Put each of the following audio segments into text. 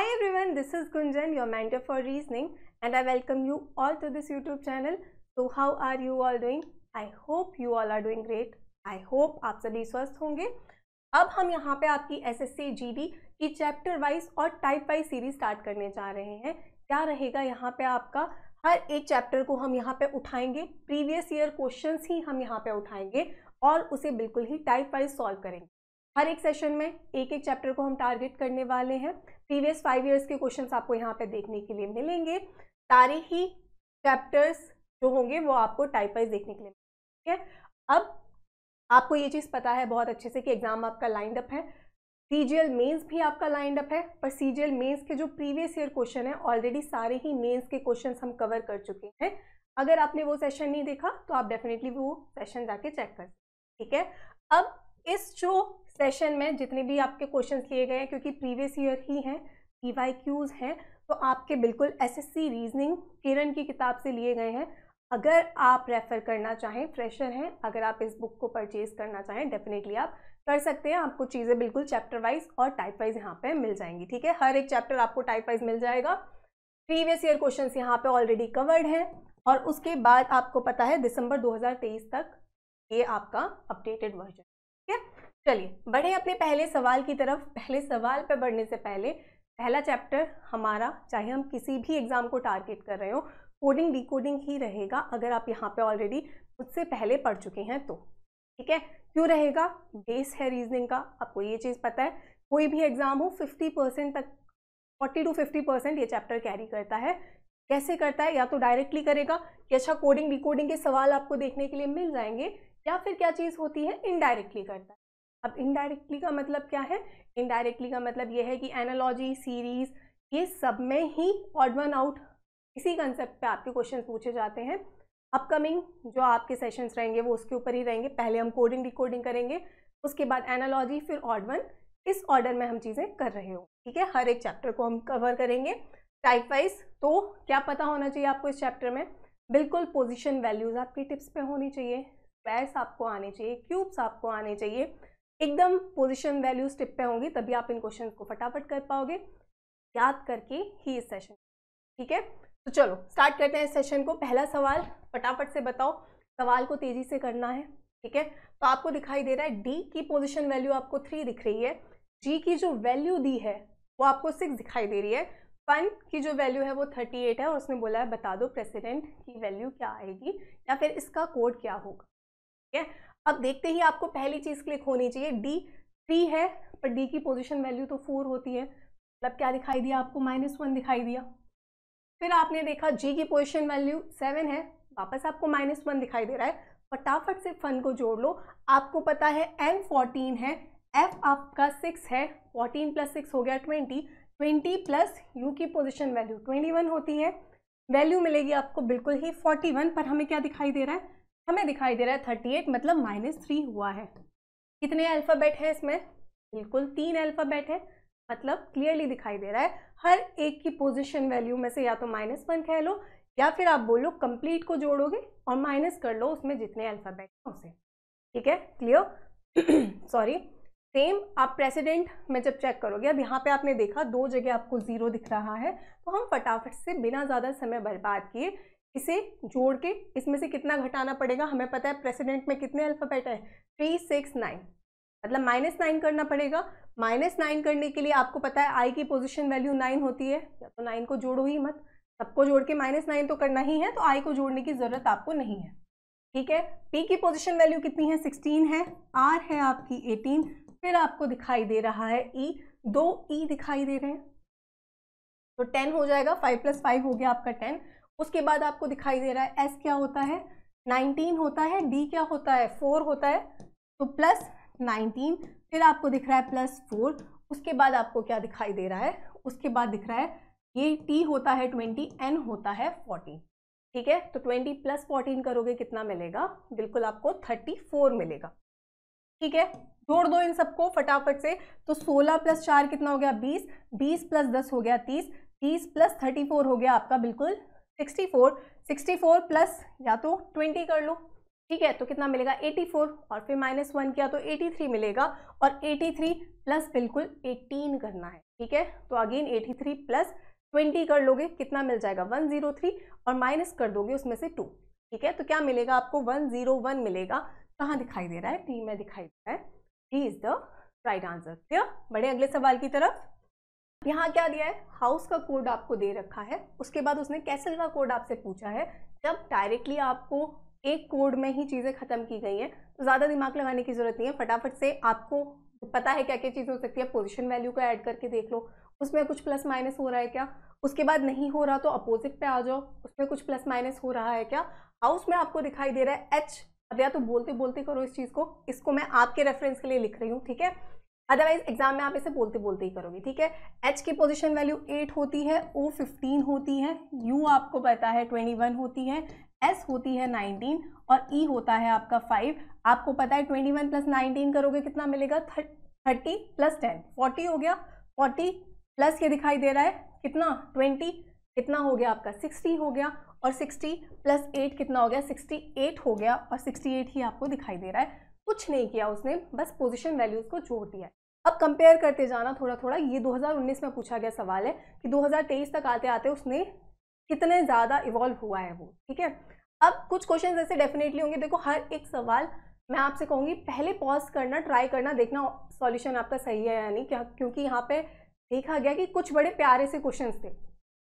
Hi everyone, this is Gunjan, your mentor for reasoning and I welcome you all to this YouTube channel. So how are you all doing? I hope you all are doing great. I hope आप सभी स्वस्थ होंगे अब हम यहाँ पे आपकी S S C G D की चैप्टर वाइज और टाइप वाइज सीरीज स्टार्ट करने जा रहे हैं क्या रहेगा यहाँ पे आपका हर एक चैप्टर को हम यहाँ पे उठाएंगे प्रीवियस ईयर क्वेश्चन ही हम यहाँ पे उठाएंगे और उसे बिल्कुल ही टाइप वाइज सॉल्व करेंगे हर एक सेशन में एक एक चैप्टर को हम टारगेट करने वाले हैं प्रीवियस फाइव ईयर्स के क्वेश्चन आपको यहाँ पे देखने के लिए मिलेंगे सारे ही चैप्टर्स जो होंगे वो आपको टाइप वाइज देखने के लिए ठीक है अब आपको ये चीज़ पता है बहुत अच्छे से कि एग्ज़ाम आपका लाइंड अप है सी जी एल मेन्स भी आपका लाइंड अप है पर सी जी एल मेन्स के जो प्रीवियस ईयर क्वेश्चन है ऑलरेडी सारे ही मेन्स के क्वेश्चन हम कवर कर चुके हैं अगर आपने वो सेशन नहीं देखा तो आप डेफिनेटली वो सेशन जाके चेक कर ठीक है अब इस जो सेशन में जितने भी आपके क्वेश्चन लिए गए हैं क्योंकि प्रीवियस ईयर ही हैं ई वाई क्यूज़ हैं तो आपके बिल्कुल एसएससी रीजनिंग किरण की किताब से लिए गए हैं अगर आप रेफ़र करना चाहें फ्रेशर हैं अगर आप इस बुक को परचेज़ करना चाहें डेफिनेटली आप कर सकते हैं आपको चीज़ें बिल्कुल चैप्टर वाइज और टाइप वाइज यहाँ पर मिल जाएंगी ठीक है हर एक चैप्टर आपको टाइप वाइज मिल जाएगा प्रीवियस ईयर क्वेश्चन यहाँ पर ऑलरेडी कवर्ड हैं और उसके बाद आपको पता है दिसंबर 2023 तक ये आपका अपडेटेड वर्जन ठीक है चलिए बढ़े अपने पहले सवाल की तरफ पहले सवाल पर बढ़ने से पहले पहला चैप्टर हमारा चाहे हम किसी भी एग्ज़ाम को टारगेट कर रहे हो कोडिंग डिकोडिंग ही रहेगा अगर आप यहाँ पे ऑलरेडी उससे पहले पढ़ चुके हैं तो ठीक है क्यों रहेगा बेस है रीजनिंग का आपको ये चीज़ पता है कोई भी एग्ज़ाम हो फिफ्टी परसेंट तक फोर्टी टू फिफ्टी परसेंट ये चैप्टर कैरी करता है कैसे करता है या तो डायरेक्टली करेगा कि अच्छा कोडिंग डिकोडिंग के सवाल आपको देखने के लिए मिल जाएंगे या फिर क्या चीज़ होती है इनडायरेक्टली करता है अब इनडायरेक्टली का मतलब क्या है इनडायरेक्टली का मतलब यह है कि एनालॉजी सीरीज ये सब में ही ऑड वन आउट इसी कंसेप्ट पे आपके क्वेश्चन पूछे जाते हैं अपकमिंग जो आपके सेशंस रहेंगे वो उसके ऊपर ही रहेंगे पहले हम कोडिंग डिकोडिंग करेंगे उसके बाद एनालॉजी फिर ऑड वन इस ऑर्डर में हम चीज़ें कर रहे हो ठीक है हर एक चैप्टर को हम कवर करेंगे टाइप वाइज तो क्या पता होना चाहिए आपको इस चैप्टर में बिल्कुल पोजिशन वैल्यूज़ आपकी टिप्स पर होनी चाहिए स्क्वायर्स आपको आने चाहिए क्यूब्स आपको आने चाहिए एकदम पोजिशन वैल्यू स्टिप पे होंगी तभी आप इन क्वेश्चन को फटाफट कर पाओगे याद करके ही इस सेशन ठीक है तो चलो स्टार्ट करते हैं इस सेशन को पहला सवाल फटाफट से बताओ सवाल को तेजी से करना है ठीक है तो आपको दिखाई दे रहा है डी की पोजिशन वैल्यू आपको थ्री दिख रही है जी की जो वैल्यू दी है वो आपको सिक्स दिखाई दे रही है फन की जो वैल्यू है वो थर्टी एट है और उसने बोला है बता दो प्रेसिडेंट की वैल्यू क्या आएगी या फिर इसका कोड क्या होगा ठीक है अब देखते ही आपको पहली चीज़ क्लिक होनी चाहिए डी थ्री है पर डी की पोजिशन वैल्यू तो फोर होती है मतलब क्या दिखाई दिया आपको माइनस वन दिखाई दिया फिर आपने देखा जी की पोजिशन वैल्यू सेवन है वापस आपको माइनस वन दिखाई दे रहा है फटाफट से फन को जोड़ लो आपको पता है एम फोर्टीन है एफ आपका सिक्स है फोर्टीन प्लस सिक्स हो गया ट्वेंटी ट्वेंटी प्लस यू की पोजिशन वैल्यू ट्वेंटी वन होती है वैल्यू मिलेगी आपको बिल्कुल ही फोर्टी वन पर हमें क्या दिखाई दे रहा है हमें दिखाई दे रहा है थर्टी एट मतलब माइनस थ्री हुआ है कितने अल्फ़ाबेट है इसमें बिल्कुल तीन अल्फ़ाबेट है मतलब क्लियरली दिखाई दे रहा है हर एक की पोजिशन वैल्यू में से या तो माइनस वन कह लो या फिर आप बोलो कंप्लीट को जोड़ोगे और माइनस कर लो उसमें जितने अल्फ़ाबेट हैं उसे ठीक है क्लियर सॉरी सेम आप प्रेसिडेंट में जब चेक करोगे अब यहाँ पे आपने देखा दो जगह आपको ज़ीरो दिख रहा है तो हम फटाफट से बिना ज़्यादा समय बर्बाद किए इसे जोड़ के इसमें से कितना घटाना पड़ेगा हमें पता है प्रेसिडेंट में कितने अल्फ़ाबेट हैं थ्री सिक्स नाइन मतलब माइनस नाइन करना पड़ेगा माइनस नाइन करने के लिए आपको पता है आई की पोजीशन वैल्यू नाइन होती है या तो नाइन को जोड़ो ही मत सबको जोड़ के माइनस नाइन तो करना ही है तो आई को जोड़ने की ज़रूरत आपको नहीं है ठीक है पी की पोजीशन वैल्यू कितनी है सिक्सटीन है आर है आपकी एटीन फिर आपको दिखाई दे रहा है ई e, दो ई e दिखाई दे रहे हैं तो टेन हो जाएगा फाइव प्लस फाइव हो गया आपका टेन उसके बाद आपको दिखाई दे रहा है एस क्या होता है नाइनटीन होता है डी क्या होता है फोर होता है तो प्लस नाइनटीन फिर आपको दिख रहा है प्लस फोर उसके बाद आपको क्या दिखाई दे रहा है उसके बाद दिख रहा है ये टी होता है ट्वेंटी एन होता है फोर्टीन ठीक है तो ट्वेंटी प्लस फोर्टीन करोगे कितना मिलेगा बिल्कुल आपको थर्टी फोर मिलेगा ठीक है जोड़ दो इन सबको फटाफट से तो सोलह प्लस चार कितना हो गया बीस बीस प्लस दस हो गया तीस तीस प्लस थर्टी फोर हो गया आपका बिल्कुल sixty four sixty four plus या तो ट्वेंटी कर लो ठीक है तो कितना मिलेगा 84 और फिर माइनस वन किया तो 83 मिलेगा और 83 प्लस बिल्कुल 18 करना है ठीक है तो अगेन 83 प्लस 20 कर लोगे कितना मिल जाएगा 103 और माइनस कर दोगे उसमें से टू ठीक है तो क्या मिलेगा आपको 101 मिलेगा कहाँ दिखाई दे रहा है टी में दिखाई दे रहा है T is the right answer clear बड़े अगले सवाल की तरफ यहाँ क्या दिया है हाउस का कोड आपको दे रखा है उसके बाद उसने कैसल का कोड आपसे पूछा है जब डायरेक्टली आपको एक कोड में ही चीज़ें ख़त्म की गई हैं तो ज़्यादा दिमाग लगाने की ज़रूरत नहीं है फटाफट से आपको पता है क्या क्या चीज़ हो सकती है पोजिशन वैल्यू को ऐड करके देख लो उसमें कुछ प्लस माइनस हो रहा है क्या उसके बाद नहीं हो रहा तो अपोजिट पे आ जाओ उसमें कुछ प्लस माइनस हो रहा है क्या हाउस में आपको दिखाई दे रहा है एच अब या तो बोलते बोलते करो इस चीज़ को इसको मैं आपके रेफरेंस के लिए लिख रही हूँ ठीक है अदरवाइज एग्जाम में आप इसे बोलते बोलते ही करोगे ठीक है एच की पोजिशन वैल्यू एट होती है ओ फिफ्टीन होती है यू आपको पता है ट्वेंटी वन होती है एस होती है नाइनटीन और ई e होता है आपका फाइव आपको पता है ट्वेंटी वन प्लस नाइनटीन करोगे कितना मिलेगा थर्टी प्लस टेन फोर्टी हो गया फोर्टी प्लस ये दिखाई दे रहा है कितना ट्वेंटी कितना हो गया आपका सिक्सटी हो गया और सिक्सटी प्लस एट कितना हो गया सिक्सटी एट हो गया और सिक्सटी एट ही आपको दिखाई दे रहा है कुछ नहीं किया उसने बस पोजिशन वैल्यूज को जोड़ दिया अब कंपेयर करते जाना थोड़ा थोड़ा ये 2019 में पूछा गया सवाल है कि 2023 तक आते आते उसने कितने ज़्यादा इवॉल्व हुआ है वो ठीक है अब कुछ क्वेश्चन ऐसे डेफिनेटली होंगे देखो हर एक सवाल मैं आपसे कहूँगी पहले पॉज करना ट्राई करना देखना सॉल्यूशन आपका सही है या नहीं क्या क्योंकि यहाँ पे देखा गया कि कुछ बड़े प्यारे से क्वेश्चन थे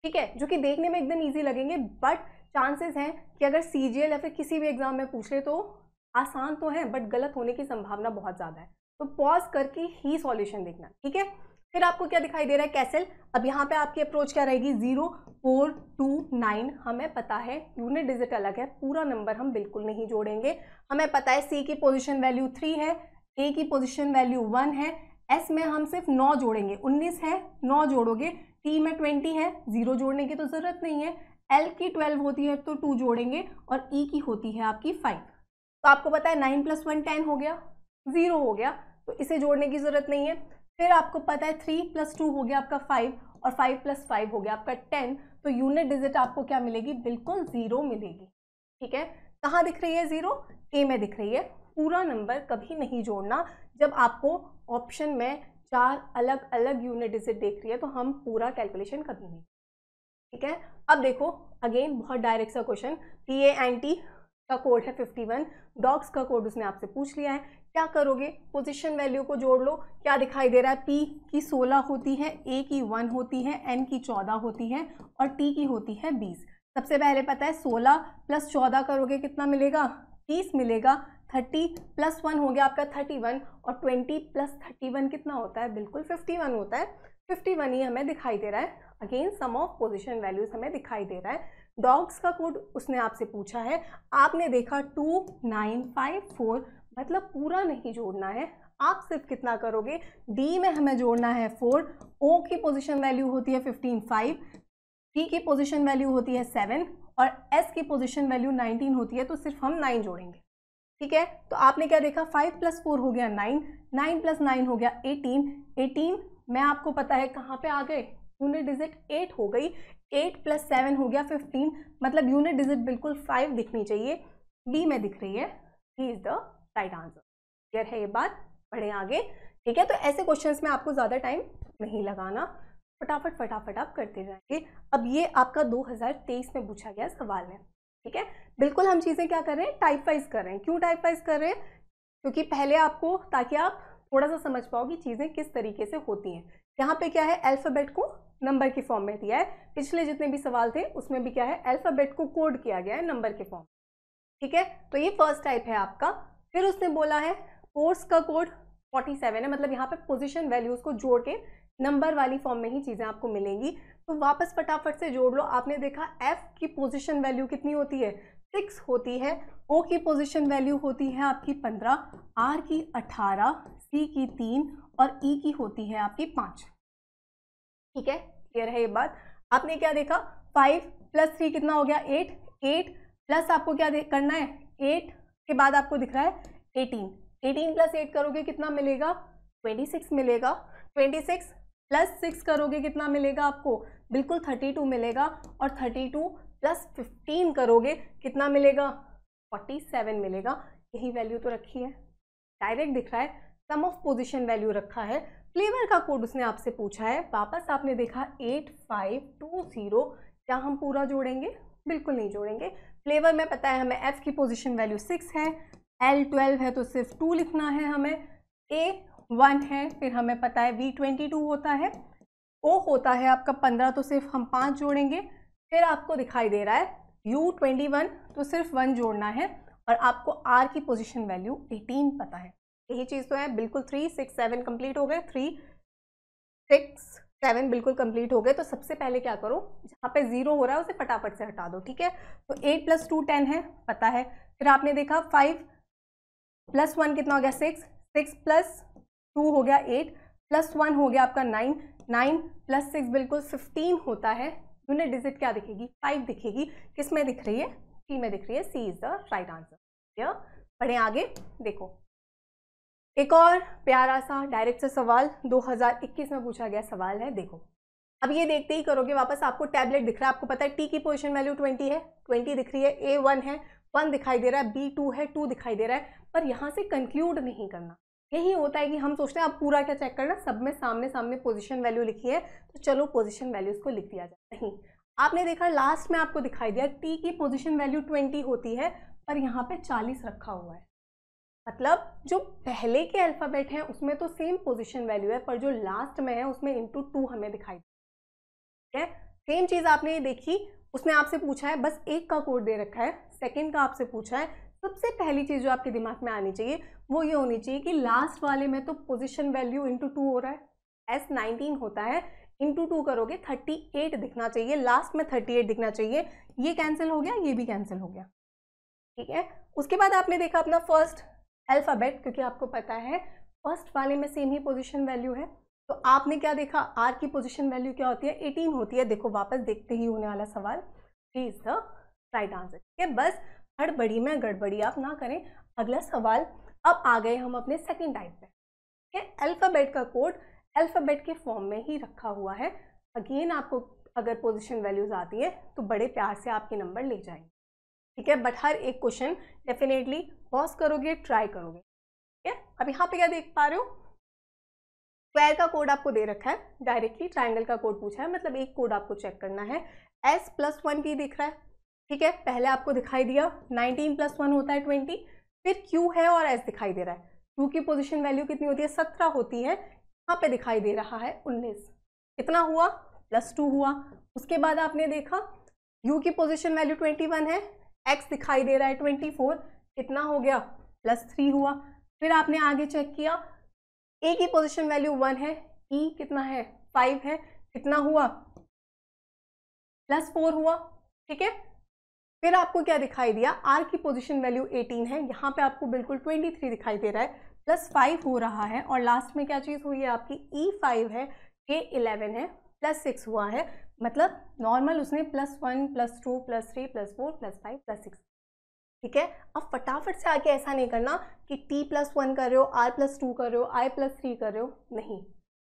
ठीक है जो कि देखने में एकदम ईजी लगेंगे बट चांसेस हैं कि अगर सी या फिर किसी भी एग्जाम में पूछ ले तो आसान तो है बट गलत होने की संभावना बहुत ज़्यादा है तो पॉज करके ही सॉल्यूशन देखना ठीक है फिर आपको क्या दिखाई दे रहा है कैसल अब यहाँ पे आपकी अप्रोच क्या रहेगी जीरो फोर टू नाइन हमें पता है यूनिट डिजिट अलग है पूरा नंबर हम बिल्कुल नहीं जोड़ेंगे हमें पता है सी की पोजिशन वैल्यू थ्री है ए की पोजिशन वैल्यू वन है एस में हम सिर्फ नौ जोड़ेंगे उन्नीस है नौ जोड़ोगे टी में ट्वेंटी है जीरो जोड़ने की तो ज़रूरत नहीं है एल की ट्वेल्व होती है तो टू जोड़ेंगे और ई e की होती है आपकी फाइव तो आपको पता है नाइन प्लस वन टेन हो गया ज़ीरो हो गया तो इसे जोड़ने की ज़रूरत नहीं है फिर आपको पता है थ्री प्लस टू हो गया आपका फाइव और फाइव प्लस फाइव हो गया आपका टेन तो यूनिट डिजिट आपको क्या मिलेगी बिल्कुल ज़ीरो मिलेगी ठीक है कहाँ दिख रही है ज़ीरो ए में दिख रही है पूरा नंबर कभी नहीं जोड़ना जब आपको ऑप्शन में चार अलग अलग यूनिट डिजिट देख रही है तो हम पूरा कैलकुलेशन कभी नहीं ठीक है अब देखो अगेन बहुत डायरेक्ट सा क्वेश्चन पी ए एंटी का कोड है 51 डॉग्स का कोड उसने आपसे पूछ लिया है क्या करोगे पोजिशन वैल्यू को जोड़ लो क्या दिखाई दे रहा है पी की 16 होती है ए की 1 होती है एन की 14 होती है और टी की होती है 20 सबसे पहले पता है 16 प्लस 14 करोगे कितना मिलेगा 30 मिलेगा 30 प्लस वन हो गया आपका 31 और 20 प्लस 31 कितना होता है बिल्कुल 51 होता है 51 ही हमें दिखाई दे रहा है again sum of position values हमें दिखाई दे रहा है डॉग्स का कोड उसने आपसे पूछा है आपने देखा टू नाइन फाइव फोर मतलब पूरा नहीं जोड़ना है आप सिर्फ कितना करोगे डी में हमें जोड़ना है फोर ओ की पोजिशन वैल्यू होती है फिफ्टीन फाइव टी की पोजिशन वैल्यू होती है सेवन और एस की पोजिशन वैल्यू नाइनटीन होती है तो सिर्फ हम नाइन जोड़ेंगे ठीक है तो आपने क्या देखा फाइव प्लस फोर हो गया नाइन नाइन प्लस नाइन हो गया एटीन एटीन मैं आपको पता है कहाँ पे आ गए यूनिट डिजिट एट हो गई एट प्लस सेवन हो गया फिफ्टीन मतलब यूनिट डिजिट बिल्कुल फाइव दिखनी चाहिए बी में दिख रही है B is the right answer clear है ये बात पढ़े आगे ठीक है तो ऐसे क्वेश्चंस में आपको ज़्यादा टाइम नहीं लगाना फटाफट फटाफट आप करते जाएंगे अब ये आपका 2023 में पूछा गया सवाल है ठीक है बिल्कुल हम चीज़ें क्या कर रहे हैं टाइप वाइज कर रहे हैं क्यों टाइप वाइज कर रहे हैं क्योंकि पहले आपको ताकि आप थोड़ा सा समझ पाओ कि चीज़ें किस तरीके से होती हैं यहाँ पे क्या है अल्फ़ाबेट को नंबर के फॉर्म में दिया है पिछले जितने भी सवाल थे उसमें भी क्या है अल्फ़ाबेट को कोड किया गया है नंबर के फॉर्म ठीक है तो ये फर्स्ट टाइप है आपका फिर उसने बोला है कोर्स का कोड 47 है मतलब यहाँ पे पोजीशन वैल्यूज़ को जोड़ के नंबर वाली फॉर्म में ही चीज़ें आपको मिलेंगी तो वापस फटाफट से जोड़ लो आपने देखा एफ की पोजिशन वैल्यू कितनी होती है सिक्स होती है ओ की पोजीशन वैल्यू होती है आपकी पंद्रह आर की अठारह सी की तीन और ई e की होती है आपकी पाँच ठीक है क्लियर है ये बात आपने क्या देखा फाइव प्लस थ्री कितना हो गया एट एट प्लस आपको क्या करना है एट के बाद आपको दिख रहा है एटीन एटीन प्लस एट करोगे कितना मिलेगा ट्वेंटी सिक्स मिलेगा ट्वेंटी सिक्स प्लस सिक्स करोगे कितना मिलेगा आपको बिल्कुल थर्टी टू मिलेगा और थर्टी टू प्लस फिफ्टीन करोगे कितना मिलेगा फोर्टी सेवन मिलेगा यही वैल्यू तो रखी है डायरेक्ट दिख रहा है सम ऑफ पोजिशन वैल्यू रखा है फ्लेवर का कोड उसने आपसे पूछा है वापस आपने देखा एट फाइव टू जीरो क्या हम पूरा जोड़ेंगे बिल्कुल नहीं जोड़ेंगे फ्लेवर में पता है हमें एफ की पोजिशन वैल्यू सिक्स है एल ट्वेल्व है तो सिर्फ टू लिखना है हमें ए वन है फिर हमें पता है वी ट्वेंटी टू होता है ओ होता है आपका पंद्रह तो सिर्फ हम पाँच जोड़ेंगे फिर आपको दिखाई दे रहा है यू ट्वेंटी वन तो सिर्फ वन जोड़ना है और आपको आर की पोजिशन वैल्यू एटीन पता है यही चीज़ तो है बिल्कुल थ्री सिक्स सेवन कंप्लीट हो गए थ्री सिक्स सेवन बिल्कुल कंप्लीट हो गए तो सबसे पहले क्या करो जहाँ पे जीरो हो रहा है उसे फटाफट से हटा दो ठीक है तो एट प्लस टू टेन है पता है फिर आपने देखा फाइव प्लस वन कितना हो गया सिक्स सिक्स प्लस टू हो गया एट प्लस वन हो गया आपका नाइन नाइन प्लस सिक्स बिल्कुल फिफ्टीन होता है यूनिट डिजिट क्या दिखेगी फाइव दिखेगी किस में दिख रही है टी में दिख रही है C is the right answer clear पढ़े आगे देखो एक और प्यारा सा डायरेक्ट सा सवाल 2021 में पूछा गया सवाल है देखो अब ये देखते ही करोगे वापस आपको टैबलेट दिख रहा है आपको पता है टी की पोजिशन वैल्यू 20 है 20 दिख रही है ए वन है वन दिखाई दे रहा है बी टू है टू दिखाई दे रहा है पर यहाँ से कंक्लूड नहीं करना यही होता है कि हम सोचते हैं अब पूरा क्या चेक करना सब में सामने सामने पोजिशन वैल्यू लिखी है तो चलो पोजिशन वैल्यूज को लिख दिया जाए नहीं आपने देखा लास्ट में आपको दिखाई दिया टी की पोजिशन वैल्यू ट्वेंटी होती है पर यहाँ पे चालीस रखा हुआ है मतलब जो पहले के अल्फ़ाबेट हैं उसमें तो सेम पोजीशन वैल्यू है पर जो लास्ट में है उसमें इंटू टू हमें दिखाई ठीक है सेम चीज़ आपने ये देखी उसने आपसे पूछा है बस एक का कोड दे रखा है सेकंड का आपसे पूछा है सबसे पहली चीज़ जो आपके दिमाग में आनी चाहिए वो ये होनी चाहिए कि लास्ट वाले में तो पोजिशन वैल्यू इंटू टू हो रहा है एस नाइनटीन होता है इंटू टू करोगे थर्टी एट दिखना चाहिए लास्ट में थर्टी एट दिखना चाहिए ये कैंसिल हो गया ये भी कैंसिल हो गया ठीक है उसके बाद आपने देखा अपना फर्स्ट अल्फ़ाबेट क्योंकि आपको पता है फर्स्ट वाले में सेम ही पोजिशन वैल्यू है तो आपने क्या देखा आर की पोजिशन वैल्यू क्या होती है एटीन होती है देखो वापस देखते ही होने वाला सवाल इज द राइट आंसर ठीक है बस हड़बड़ी में गड़बड़ी आप ना करें अगला सवाल अब आ गए हम अपने सेकेंड टाइप में ठीक है अल्फ़ाबेट का कोड अल्फ़ाबेट के फॉर्म में ही रखा हुआ है अगेन आपको अगर पोजिशन वैल्यूज़ आती है तो बड़े प्यार से आपके नंबर ले जाएंगे ठीक है बट हर एक क्वेश्चन डेफिनेटली पॉज करोगे ट्राई करोगे ठीक है अब यहाँ पे क्या देख पा रहे हो स्क्वायर का कोड आपको दे रखा है डायरेक्टली ट्राइंगल का कोड पूछा है मतलब एक कोड आपको चेक करना है एस प्लस वन भी दिख रहा है ठीक है पहले आपको दिखाई दिया 19 प्लस वन होता है 20 फिर Q है और S दिखाई दे रहा है Q की पोजीशन वैल्यू कितनी होती है 17 होती है यहाँ पे दिखाई दे रहा है 19 कितना हुआ प्लस टू हुआ उसके बाद आपने देखा U की पोजीशन वैल्यू वन है X दिखाई दे रहा है फोर कितना हो गया प्लस थ्री हुआ फिर आपने आगे चेक किया A की पोजीशन वैल्यू वन है E कितना है फाइव है कितना हुआ प्लस फोर हुआ ठीक है फिर आपको क्या दिखाई दिया आर की पोजिशन वैल्यू 18 है यहाँ पे आपको बिल्कुल 23 दिखाई दे रहा है प्लस फाइव हो रहा है और लास्ट में क्या चीज़ हुई है आपकी ई e फाइव है के इलेवन है प्लस सिक्स हुआ है मतलब नॉर्मल उसने plus one plus two plus three plus four plus five plus six ठीक है अब फटाफट से आके ऐसा नहीं करना कि टी प्लस वन कर रहे हो आर प्लस टू कर रहे हो आई प्लस थ्री कर रहे हो नहीं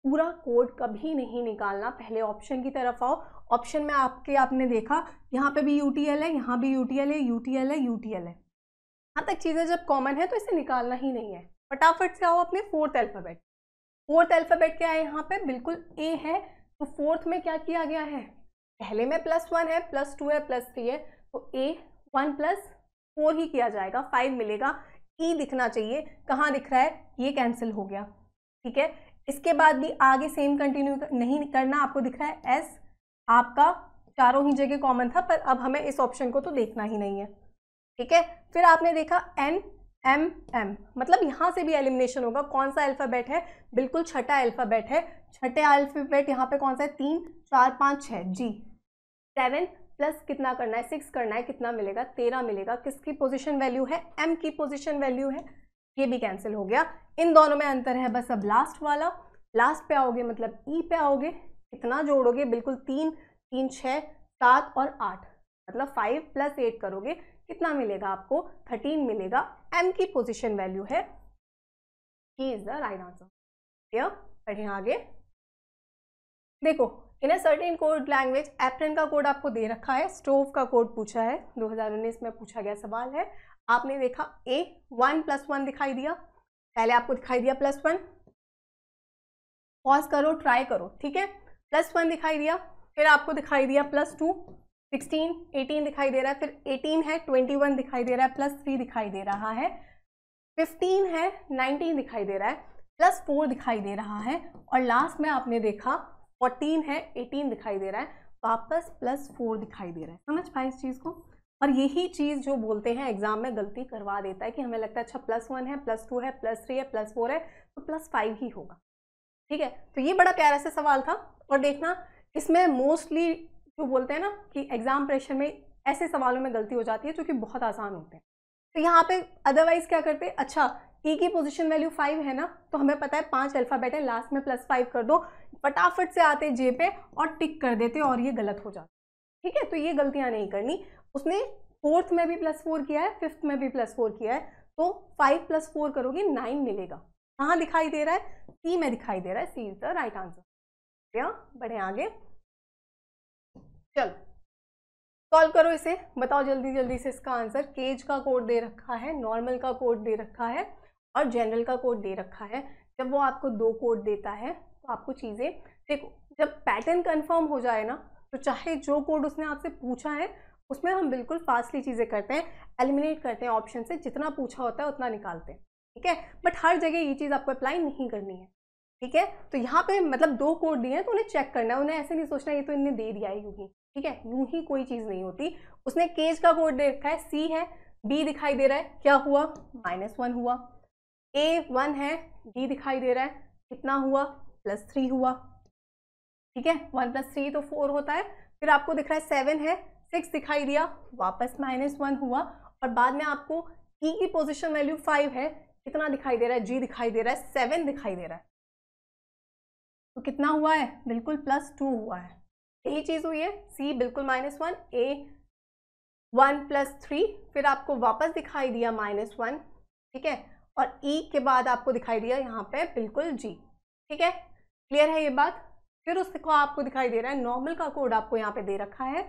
पूरा कोड कभी नहीं निकालना पहले ऑप्शन की तरफ आओ ऑप्शन में आपके आपने देखा यहाँ पे भी यू है यहाँ भी यू है यू है यू है यहाँ तक चीज़ें जब कॉमन है तो इसे निकालना ही नहीं है फटाफट से आओ अपने फोर्थ अल्फ़ाबेट फोर्थ अल्फ़ाबेट क्या है यहाँ पे बिल्कुल ए है तो फोर्थ में क्या किया गया है पहले में प्लस वन है प्लस टू है प्लस थ्री है तो ए वन प्लस फोर ही किया जाएगा फाइव मिलेगा ई e दिखना चाहिए कहाँ दिख रहा है ये कैंसिल हो गया ठीक है इसके बाद भी आगे सेम कंटिन्यू नहीं करना आपको दिख रहा है एस आपका चारों ही जगह कॉमन था पर अब हमें इस ऑप्शन को तो देखना ही नहीं है ठीक है फिर आपने देखा एन एम एम मतलब यहाँ से भी एलिमिनेशन होगा कौन सा अल्फ़ाबेट है बिल्कुल छठा अल्फ़ाबेट है छठे अल्फ़ाबेट यहाँ पे कौन सा है तीन चार पाँच छः जी सेवन प्लस कितना करना है सिक्स करना है कितना मिलेगा तेरह मिलेगा किसकी पोजीशन वैल्यू है एम की पोजीशन वैल्यू है ये भी कैंसिल हो गया इन दोनों में अंतर है बस अब लास्ट वाला लास्ट पे आओगे मतलब ई e पे आओगे कितना जोड़ोगे बिल्कुल तीन तीन छः सात और आठ मतलब फाइव प्लस एट करोगे कितना मिलेगा आपको थर्टीन मिलेगा एम की पोजिशन वैल्यू है ही is the right answer clear बढ़िया आगे देखो in a certain code language apron का कोड आपको दे रखा है स्टोव का कोड पूछा है 2019 में पूछा गया सवाल है आपने देखा ए वन प्लस वन दिखाई दिया पहले आपको दिखाई दिया प्लस वन पॉज करो ट्राई करो ठीक है प्लस वन दिखाई दिया फिर आपको दिखाई दिया प्लस टू सिक्सटीन एटीन दिखाई दे रहा है फिर एटीन है ट्वेंटी वन दिखाई दे रहा है प्लस थ्री दिखाई दे रहा है फिफ्टीन है नाइनटीन दिखाई दे रहा है प्लस फोर दिखाई दे रहा है और लास्ट में आपने देखा फोर्टीन है एटीन दिखाई दे रहा है वापस प्लस फोर दिखाई दे रहा है समझ पाए इस चीज़ को और यही चीज़ जो बोलते हैं एग्ज़ाम में गलती करवा देता है कि हमें लगता है अच्छा प्लस वन है प्लस टू है प्लस थ्री है प्लस फोर है तो प्लस फाइव ही होगा ठीक है तो ये बड़ा प्यारा सा सवाल था और देखना इसमें मोस्टली जो बोलते हैं ना कि एग्ज़ाम प्रेशर में ऐसे सवालों में गलती हो जाती है जो कि बहुत आसान होते हैं तो यहाँ पे अदरवाइज़ क्या करते हैं अच्छा ई की पोजिशन वैल्यू फाइव है ना तो हमें पता है पांच अल्फ़ाबेट है लास्ट में प्लस फाइव कर दो फटाफट से आते जे पे और टिक कर देते और ये गलत हो जाता ठीक है तो ये गलतियां नहीं करनी उसने फोर्थ में भी प्लस फोर किया है फिफ्थ में भी प्लस फोर किया है तो फाइव प्लस फोर करोगे नाइन मिलेगा कहाँ दिखाई दे रहा है सी में दिखाई दे रहा है C is the right answer क्या बढ़े आगे चलो सॉल्व करो इसे बताओ जल्दी जल्दी से इसका आंसर केज का कोड दे रखा है नॉर्मल का कोड दे रखा है और जनरल का कोड दे रखा है जब वो आपको दो कोड देता है तो आपको चीज़ें देखो जब पैटर्न कंफर्म हो जाए ना तो चाहे जो कोड उसने आपसे पूछा है उसमें हम बिल्कुल फास्टली चीज़ें करते हैं एलिमिनेट करते हैं ऑप्शन से जितना पूछा होता है उतना निकालते हैं ठीक है बट हर जगह ये चीज़ आपको अप्लाई नहीं करनी है ठीक है तो यहाँ पे मतलब दो कोड दिए हैं तो उन्हें चेक करना है उन्हें ऐसे नहीं सोचना ये तो इनने दे दिया है यूँ ही ठीक है यूँ ही कोई चीज़ नहीं होती उसने केज का कोड दे रखा है सी है बी दिखाई दे रहा है क्या हुआ माइनस वन हुआ ए वन है डी दिखाई दे रहा है कितना हुआ प्लस थ्री हुआ ठीक है वन प्लस थ्री तो फोर होता है फिर आपको दिख रहा है सेवन है सिक्स दिखाई दिया वापस माइनस वन हुआ और बाद में आपको ई e की पोजिशन वैल्यू फाइव है कितना दिखाई दे रहा है जी दिखाई दे रहा है सेवन दिखाई दे रहा है तो कितना हुआ है बिल्कुल प्लस टू हुआ है तो यही चीज़ हुई है सी बिल्कुल minus one A one plus three फिर आपको वापस दिखाई दिया माइनस वन ठीक है और ई e के बाद आपको दिखाई दिया यहाँ पे बिल्कुल जी ठीक है क्लियर है ये बात फिर उसको आपको दिखाई दे रहा है नॉर्मल का कोड आपको यहाँ पे दे रखा है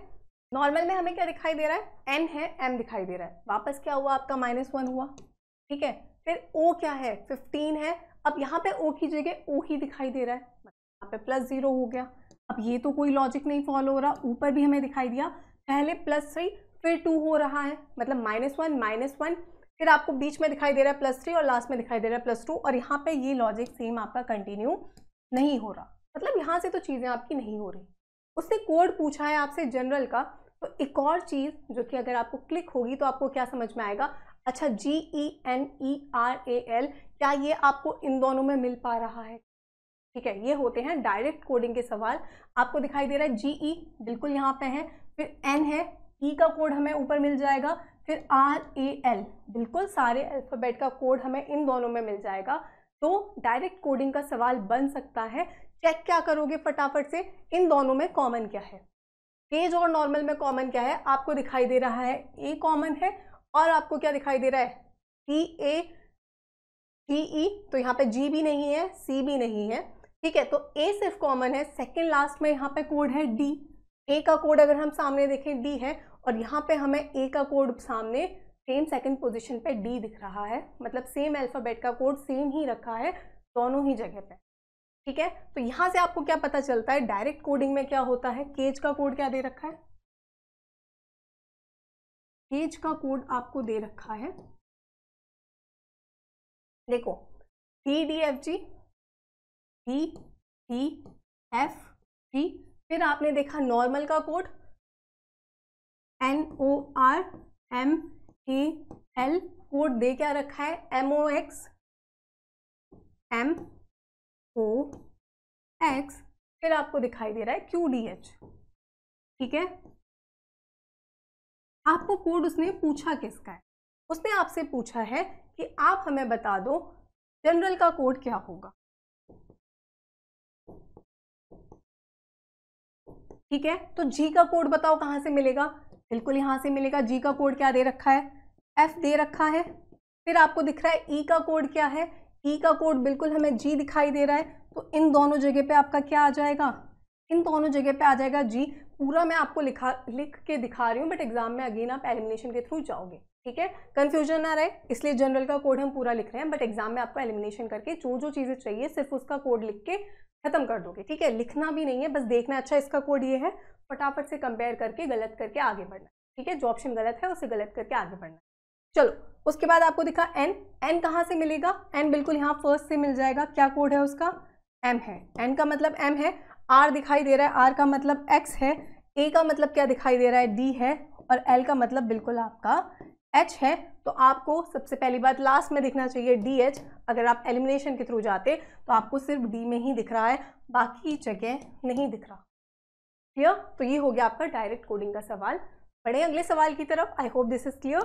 नॉर्मल में हमें क्या दिखाई दे रहा है एन है एम दिखाई दे रहा है वापस क्या हुआ आपका माइनस वन हुआ ठीक है फिर ओ क्या है फिफ्टीन है अब यहाँ पे ओ की जगह ओ ही दिखाई दे रहा है यहाँ पे प्लस जीरो हो गया अब ये तो कोई लॉजिक नहीं फॉलो हो रहा ऊपर भी हमें दिखाई दिया पहले प्लस थ्री फिर टू हो रहा है मतलब माइनस वन माइनस वन फिर आपको बीच में दिखाई दे रहा है प्लस थ्री और लास्ट में दिखाई दे रहा है प्लस टू और यहाँ पे ये लॉजिक सेम आपका कंटिन्यू नहीं हो रहा मतलब यहाँ से तो चीज़ें आपकी नहीं हो रही उसने कोड पूछा है आपसे जनरल का तो एक और चीज़ जो कि अगर आपको क्लिक होगी तो आपको क्या समझ में आएगा अच्छा G E N E R A L क्या ये आपको इन दोनों में मिल पा रहा है ठीक है ये होते हैं डायरेक्ट कोडिंग के सवाल आपको दिखाई दे रहा है जी ई e बिल्कुल यहाँ पे है फिर एन है ई e का कोड हमें ऊपर मिल जाएगा फिर आर ए एल बिल्कुल सारे अल्फ़ाबेट का कोड हमें इन दोनों में मिल जाएगा तो डायरेक्ट कोडिंग का सवाल बन सकता है चेक क्या करोगे फटाफट से इन दोनों में कॉमन क्या है एज और नॉर्मल में कॉमन क्या है आपको दिखाई दे रहा है ए कॉमन है और आपको क्या दिखाई दे रहा है टी ए टी ई तो यहाँ पे जी भी नहीं है सी भी नहीं है ठीक है तो ए सिर्फ कॉमन है सेकेंड लास्ट में यहाँ पे कोड है डी ए का कोड अगर हम सामने देखें डी है और यहाँ पे हमें ए का कोड सामने सेम सेकेंड पोजिशन पे डी दिख रहा है मतलब सेम अल्फ़ाबेट का कोड सेम ही रखा है दोनों ही जगह पे ठीक है तो यहां से आपको क्या पता चलता है डायरेक्ट कोडिंग में क्या होता है केज का कोड क्या दे रखा है केज का कोड आपको दे रखा है देखो D D F G D D F G फिर आपने देखा नॉर्मल का code N O R M A L code दे क्या रखा है M O X M O X फिर आपको दिखाई दे रहा है क्यू डी एच ठीक है आपको कोड उसने पूछा किसका है उसने आपसे पूछा है कि आप हमें बता दो जनरल का कोड क्या होगा ठीक है तो जी का कोड बताओ कहां से मिलेगा बिल्कुल यहां से मिलेगा जी का कोड क्या दे रखा है एफ दे रखा है फिर आपको दिख रहा है ई e का कोड क्या है ई e का कोड बिल्कुल हमें जी दिखाई दे रहा है तो इन दोनों जगह पे आपका क्या आ जाएगा इन दोनों जगह पे आ जाएगा जी पूरा मैं आपको लिखा लिख के दिखा रही हूँ बट एग्जाम में अगेन आप एलिमिनेशन के थ्रू जाओगे ठीक है कन्फ्यूजन ना रहे इसलिए जनरल का कोड हम पूरा लिख रहे हैं बट एग्जाम में आपको एलिमिनेशन करके जो जो चीज़ें चाहिए सिर्फ उसका कोड लिख के खत्म कर दोगे ठीक है लिखना भी नहीं है बस देखना अच्छा इसका कोड ये है फटाफट से कंपेयर करके गलत करके आगे बढ़ना ठीक है जो ऑप्शन गलत है उसे गलत करके आगे बढ़ना चलो उसके बाद आपको दिखा एन एन कहाँ से मिलेगा एन बिल्कुल यहाँ फर्स्ट से मिल जाएगा क्या कोड है उसका एम है एन का मतलब एम है आर दिखाई दे रहा है आर का मतलब एक्स है ए का मतलब क्या दिखाई दे रहा है डी है और एल का मतलब बिल्कुल आपका एच है तो आपको सबसे पहली बात लास्ट में दिखना चाहिए डी एच अगर आप एलिमिनेशन के थ्रू जाते तो आपको सिर्फ डी में ही दिख रहा है बाकी जगह नहीं दिख रहा क्लियर तो ये हो गया आपका डायरेक्ट कोडिंग का सवाल बढ़े अगले सवाल की तरफ I hope this is clear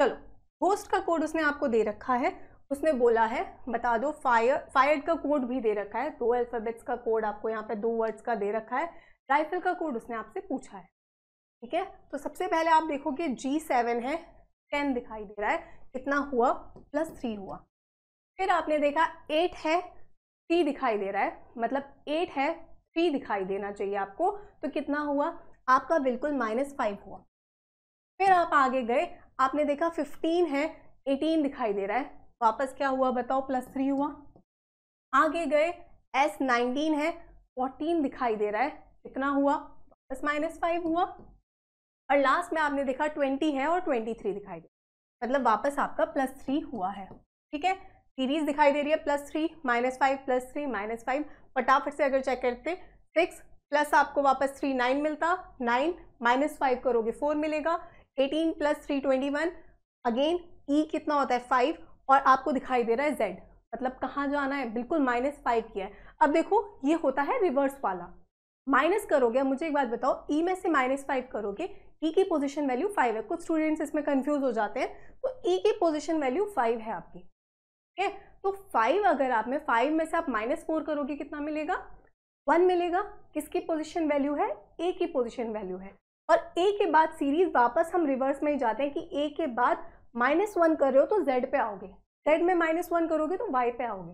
चलो होस्ट का कोड उसने आपको दे रखा है उसने बोला है बता दो फायर फायर्ड का कोड भी दे रखा है दो अल्फ़ाबेट्स का कोड आपको यहाँ पे दो वर्ड्स का दे रखा है राइफल का कोड उसने आपसे पूछा है ठीक है तो सबसे पहले आप देखोगे जी सेवन है टेन दिखाई दे रहा है कितना हुआ प्लस थ्री हुआ फिर आपने देखा एट है थ्री दिखाई दे रहा है मतलब एट है थ्री दिखाई देना चाहिए आपको तो कितना हुआ आपका बिल्कुल माइनस फाइव हुआ फिर आप आगे गए आपने देखा फिफ्टीन है एटीन दिखाई दे रहा है वापस क्या हुआ बताओ प्लस थ्री हुआ आगे गए एस नाइनटीन है फोर्टीन दिखाई दे रहा है कितना हुआ वापस माइनस फाइव हुआ और लास्ट में आपने देखा ट्वेंटी है और ट्वेंटी थ्री दिखाई दे मतलब वापस आपका प्लस थ्री हुआ है ठीक है सीरीज दिखाई दे रही है plus three minus five plus three minus five फटाफट से अगर चेक करते सिक्स प्लस आपको वापस थ्री नाइन मिलता नाइन माइनस फाइव करोगे फोर मिलेगा eighteen plus three twenty one again E e कितना होता है फाइव और आपको दिखाई दे रहा है जेड मतलब कहाँ जाना है बिल्कुल माइनस फाइव किया है अब देखो ये होता है रिवर्स वाला माइनस करोगे मुझे एक बात बताओ ई e में से माइनस फाइव करोगे ई e की पोजिशन वैल्यू फाइव है कुछ स्टूडेंट्स इसमें कन्फ्यूज हो जाते हैं तो ई e की पोजिशन वैल्यू फाइव है आपकी ठीक है तो फाइव अगर आप में फाइव में से आप माइनस फोर करोगे कितना मिलेगा वन मिलेगा किसकी पोजिशन वैल्यू है ए की पोजिशन वैल्यू है और ए के बाद सीरीज वापस हम रिवर्स में ही जाते हैं कि ए के बाद माइनस वन कर रहे हो तो जेड पे आओगे जेड में माइनस वन करोगे तो वाई पे आओगे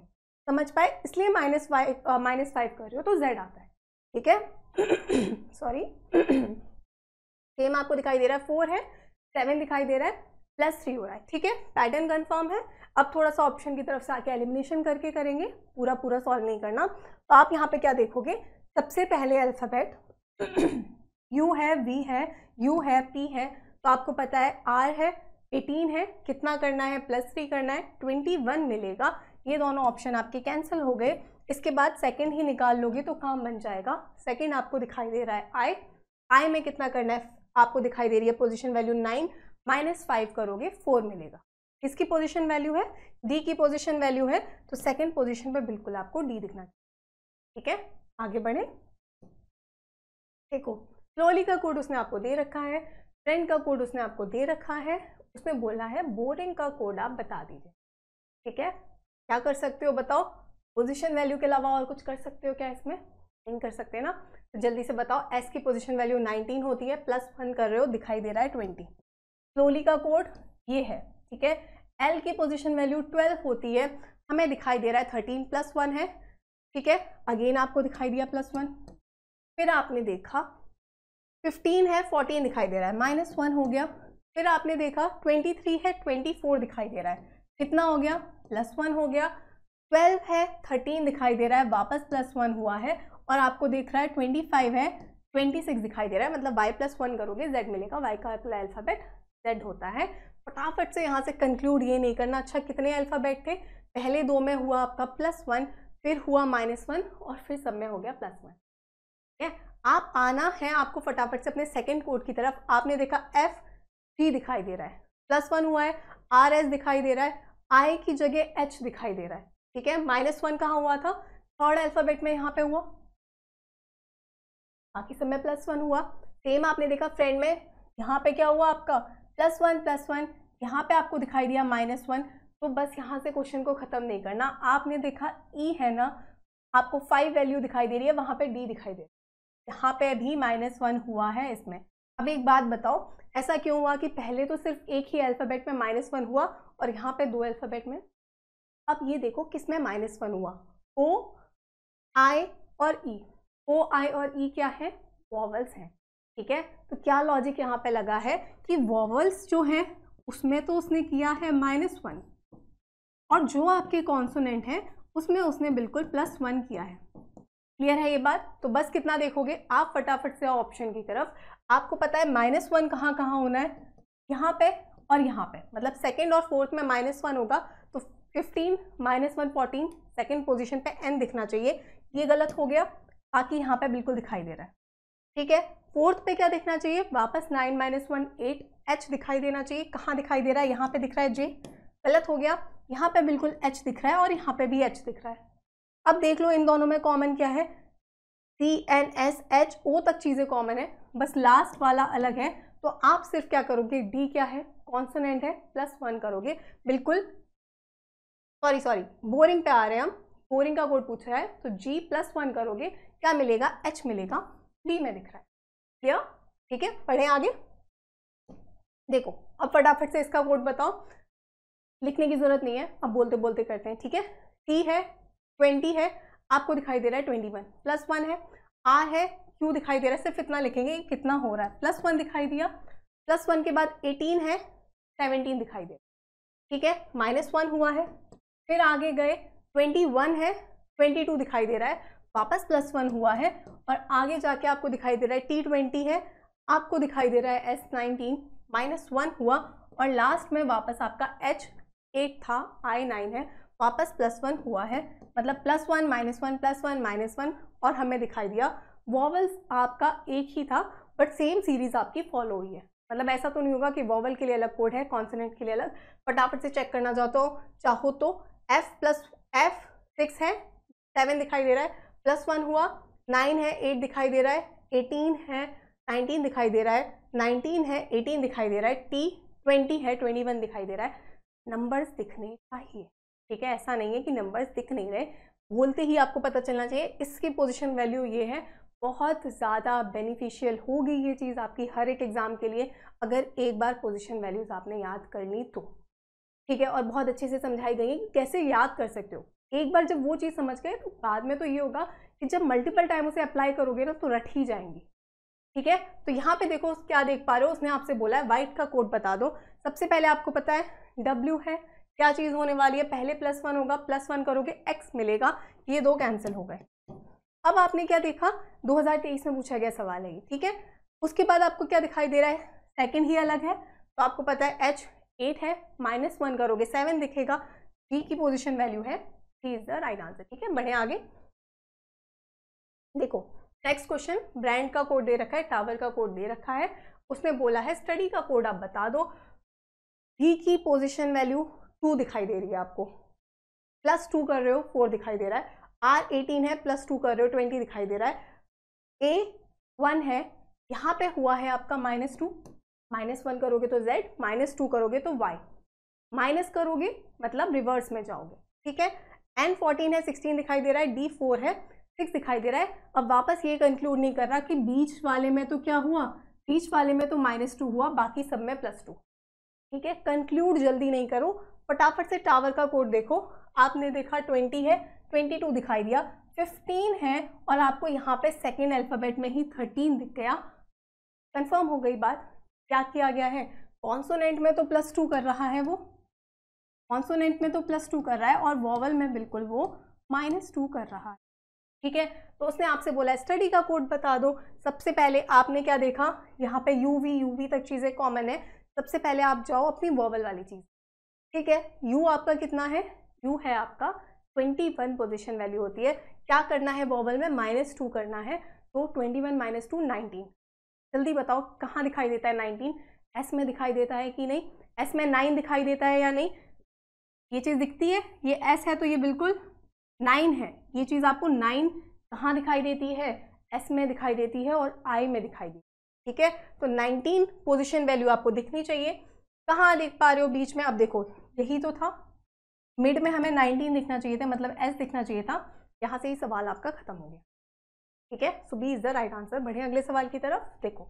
समझ पाए इसलिए माइनस वाई माइनस फाइव कर रहे हो तो जेड आता है ठीक है सॉरी सेम आपको दिखाई दे रहा है फोर है सेवन दिखाई दे रहा है प्लस थ्री हो रहा है ठीक है पैटर्न कन्फर्म है अब थोड़ा सा ऑप्शन की तरफ से आके एलिमिनेशन करके करेंगे पूरा पूरा सॉल्व नहीं करना तो आप यहाँ पे क्या देखोगे सबसे पहले अल्फ़ाबेट यू है वी है यू है पी है तो आपको पता है आर है एटीन है कितना करना है प्लस थ्री करना है ट्वेंटी वन मिलेगा ये दोनों ऑप्शन आपके कैंसिल हो गए इसके बाद सेकंड ही निकाल लोगे तो काम बन जाएगा सेकंड आपको दिखाई दे रहा है आई आई में कितना करना है आपको दिखाई दे रही है position value nine minus five करोगे फोर मिलेगा इसकी पोजीशन वैल्यू है डी की पोजीशन वैल्यू है तो सेकंड पोजीशन पर बिल्कुल आपको डी दिखना चाहिए ठीक है आगे बढ़े देखो ट्रॉली का कोड उसने आपको दे रखा है ट्रेन का कोड उसने आपको दे रखा है उसने बोला है बोरिंग का कोड आप बता दीजिए ठीक है क्या कर सकते हो बताओ पोजिशन वैल्यू के अलावा और कुछ कर सकते हो क्या इसमें नहीं कर सकते ना तो जल्दी से बताओ एस की पोजिशन वैल्यू 19 होती है प्लस वन कर रहे हो दिखाई दे रहा है 20 स्लोली का कोड ये है ठीक है एल की पोजिशन वैल्यू 12 होती है हमें दिखाई दे रहा है 13 प्लस वन है ठीक है अगेन आपको दिखाई दिया प्लस वन फिर आपने देखा 15 है 14 दिखाई दे रहा है माइनस वन हो गया फिर आपने देखा 23 है 24 दिखाई दे रहा है कितना हो गया प्लस वन हो गया 12 है 13 दिखाई दे रहा है वापस प्लस वन हुआ है और आपको देख रहा है 25 है 26 दिखाई दे रहा है मतलब y प्लस वन करोगे z मिलेगा y का पूरा अल्फ़ाबेट z होता है फटाफट से यहाँ से कंक्लूड ये नहीं करना अच्छा कितने अल्फ़ाबेट थे पहले दो में हुआ आपका प्लस वन फिर हुआ माइनस वन और फिर सब में हो गया प्लस वन ठीक है आप आना है आपको फटाफट से अपने सेकेंड कोड की तरफ आपने देखा एफ सी दिखाई दे रहा है प्लस वन हुआ है आर एस दिखाई दे रहा है आई की जगह एच दिखाई दे रहा है ठीक है माइनस वन कहाँ हुआ था थर्ड अल्फ़ाबेट में यहाँ पे हुआ बाकी सब में प्लस वन हुआ सेम आपने देखा फ्रेंड में यहाँ पे क्या हुआ आपका प्लस वन प्लस वन यहाँ पे आपको दिखाई दिया माइनस वन तो बस यहाँ से क्वेश्चन को ख़त्म नहीं करना आपने देखा ई e है ना आपको फाइव वैल्यू दिखाई दे रही है वहाँ पे डी दिखाई दे रही यहाँ पे भी माइनस वन हुआ है इसमें अब एक बात बताओ ऐसा क्यों हुआ कि पहले तो सिर्फ एक ही अल्फ़ाबेट में माइनस वन हुआ और यहाँ पे दो अल्फ़ाबेट में अब ये देखो किस में माइनस वन हुआ ओ आई और ई ओ आई और ई e क्या है वॉवल्स हैं ठीक है तो क्या लॉजिक यहाँ पे लगा है कि वॉवल्स जो हैं उसमें तो उसने किया है माइनस वन और जो आपके कॉन्सोनेंट हैं उसमें उसने बिल्कुल प्लस वन किया है क्लियर है ये बात तो बस कितना देखोगे आप फटाफट से ऑप्शन की तरफ आपको पता है माइनस वन कहाँ कहाँ होना है यहाँ पे और यहाँ पे मतलब सेकेंड और फोर्थ में माइनस वन होगा तो fifteen minus one fourteen second position पे एन दिखना चाहिए ये गलत हो गया बाकी यहाँ पे बिल्कुल दिखाई दे रहा है ठीक है फोर्थ पे क्या दिखना चाहिए वापस nine minus one eight H दिखाई देना चाहिए कहाँ दिखाई दे रहा है यहाँ पे दिख रहा है जे गलत हो गया यहाँ पे बिल्कुल एच दिख रहा है और यहाँ पे भी एच दिख रहा है अब देख लो इन दोनों में कॉमन क्या है C N S H O तक चीज़ें कॉमन है बस लास्ट वाला अलग है तो आप सिर्फ क्या करोगे डी क्या है कॉन्सनेंट है प्लस वन करोगे बिल्कुल सॉरी सॉरी बोरिंग पे आ रहे हैं हम बोरिंग का कोड पूछ रहा है तो जी प्लस वन करोगे क्या मिलेगा एच मिलेगा डी में दिख रहा है क्लियर ठीक है पढ़ें आगे देखो अब फटाफट से इसका कोड बताओ लिखने की जरूरत नहीं है अब बोलते बोलते करते हैं ठीक है टी है ट्वेंटी है आपको दिखाई दे रहा है ट्वेंटी वन प्लस वन है आर है क्यू दिखाई दे रहा है सिर्फ इतना लिखेंगे कितना हो रहा है प्लस वन दिखाई दिया प्लस वन के बाद एटीन है सेवनटीन दिखाई दे ठीक है माइनस वन हुआ है फिर आगे गए ट्वेंटी वन है ट्वेंटी टू दिखाई दे रहा है वापस प्लस वन हुआ है और आगे जाके आपको दिखाई दे रहा है टी ट्वेंटी है आपको दिखाई दे रहा है एस नाइनटीन माइनस वन हुआ और लास्ट में वापस आपका एच एट था आई नाइन है वापस प्लस वन हुआ है मतलब plus one minus one plus one minus one और हमें दिखाई दिया वॉवल्स आपका एक ही था बट सेम सीरीज़ आपकी फॉलो हुई है मतलब ऐसा तो नहीं होगा कि वॉवल के लिए अलग कोड है कॉन्सनेंट के लिए अलग फटाफट से चेक करना चाहते हो चाहो तो एफ प्लस एफ सिक्स है सेवन दिखाई दे रहा है प्लस वन हुआ नाइन है एट दिखाई दे रहा है एटीन है नाइनटीन दिखाई दे रहा है नाइनटीन है एटीन दिखाई दे रहा है टी ट्वेंटी है ट्वेंटी वन दिखाई दे रहा है नंबर्स दिखने चाहिए ठीक है ऐसा नहीं है कि नंबर्स दिख नहीं रहे बोलते ही आपको पता चलना चाहिए इसकी पोजिशन वैल्यू ये है बहुत ज़्यादा बेनिफिशियल होगी ये चीज़ आपकी हर एक एग्ज़ाम के लिए अगर एक बार पोजिशन वैल्यूज़ आपने याद कर ली तो ठीक है और बहुत अच्छे से समझाई गई है कि कैसे याद कर सकते हो एक बार जब वो चीज़ समझ गए तो बाद में तो ये होगा कि जब मल्टीपल टाइम उसे अप्लाई करोगे ना तो रट ही जाएंगी ठीक है तो यहाँ पे देखो क्या देख पा रहे हो उसने आपसे बोला है वाइट का कोड बता दो सबसे पहले आपको पता है डब्ल्यू है क्या चीज़ होने वाली है पहले प्लस वन होगा प्लस वन करोगे एक्स मिलेगा ये दो कैंसिल हो गए अब आपने क्या देखा 2023 में पूछा गया सवाल है ये ठीक है उसके बाद आपको क्या दिखाई दे रहा है सेकंड ही अलग है तो आपको पता है एच एट है माइनस वन करोगे सेवन दिखेगा डी की पोजिशन वैल्यू है three is the right answer ठीक है बढ़े आगे देखो नेक्स्ट क्वेश्चन ब्रांड का कोड दे रखा है टावर का कोड दे रखा है उसने बोला है स्टडी का कोड आप बता दो डी की पोजिशन वैल्यू टू दिखाई दे रही है आपको प्लस टू कर रहे हो फोर दिखाई दे रहा है आर एटीन है प्लस टू कर रहे हो ट्वेंटी दिखाई दे रहा है ए वन है यहाँ पे हुआ है आपका माइनस टू माइनस वन करोगे तो जेड माइनस टू करोगे तो वाई माइनस करोगे मतलब रिवर्स में जाओगे ठीक है एन फोर्टीन है सिक्सटीन दिखाई दे रहा है डी फोर है सिक्स दिखाई दे रहा है अब वापस ये कंक्लूड नहीं कर रहा कि बीच वाले में तो क्या हुआ बीच वाले में तो माइनस टू हुआ बाकी सब में प्लस टू ठीक है कंक्लूड जल्दी नहीं करो फटाफट से टावर का कोड देखो आपने देखा ट्वेंटी है ट्वेंटी टू दिखाई दिया फिफ्टीन है और आपको यहाँ पे सेकेंड अल्फ़ाबेट में ही थर्टीन दिख गया कंफर्म हो गई बात क्या किया गया है कॉन्सोनेंट में तो प्लस टू कर रहा है वो कॉन्सोनेंट में तो प्लस टू कर रहा है और वॉवल में बिल्कुल वो माइनस टू कर रहा है ठीक है तो उसने आपसे बोला स्टडी का कोड बता दो सबसे पहले आपने क्या देखा यहाँ पे यू वी यू वी तक चीज़ें कॉमन है सबसे पहले आप जाओ अपनी वर्बल वाली चीज़ ठीक है यू आपका कितना है यू है आपका ट्वेंटी वन पोजिशन वैल्यू होती है क्या करना है वर्बल में माइनस टू करना है तो twenty one minus two nineteen जल्दी बताओ कहाँ दिखाई देता है नाइनटीन एस में दिखाई देता है कि नहीं एस में नाइन दिखाई देता है या नहीं ये चीज़ दिखती है ये एस है तो ये बिल्कुल नाइन है ये चीज़ आपको नाइन कहाँ दिखाई देती है एस में दिखाई देती है और आई में दिखाई देती है ठीक है तो 19 पोजिशन वैल्यू आपको दिखनी चाहिए कहाँ देख पा रहे हो बीच में अब देखो यही तो था मिड में हमें 19 दिखना चाहिए था मतलब एस दिखना चाहिए था यहाँ से ही सवाल आपका खत्म हो गया ठीक है so B is the right answer बढ़े अगले सवाल की तरफ देखो